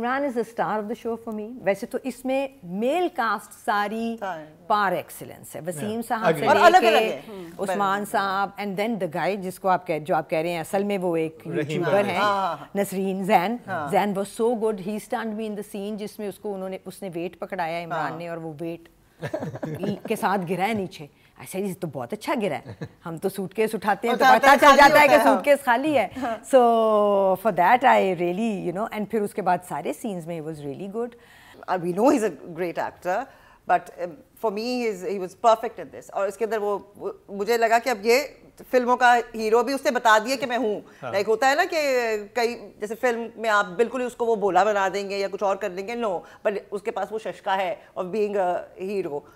Imran is the star of the show for me वैसे तो इसमें मेल कास्ट सारी पार एक्सीलेंस है वसीम साहब से लेके उस्मान साहब एंड देन द गाय जिसको आप कह जो आप कह रहे हैं असल में वो एक यूट्यूबर है हाँ, हाँ, हाँ। Nasreen Jain Jain was so good he stand me in the scene जिसमें उसको उन्होंने उसने वेट पकड़ाया इमरान ने और वो वेट के साथ गिरा है नीचे ऐसा ये तो बहुत अच्छा गिरा है हम तो सूटकेस उठाते हैं तो पता चल जाता है कि सूटकेस हाँ। खाली है so for that I really you know and फिर उसके बाद सारे सीन्स में he was really good we know is a great actor but for me he was perfect in this और इसके अंदर वो मुझे लगा कि अब ये फिल्मों का हीरो भी उसने बता दिया कि मैं हूँ हाँ। लाइक होता है ना कि कई जैसे फिल्म में आप बिल्कुल ही उसको वो बोला बना देंगे या कुछ और कर देंगे नो बट उसके पास वो शशका है ऑफ बीइंग हीरो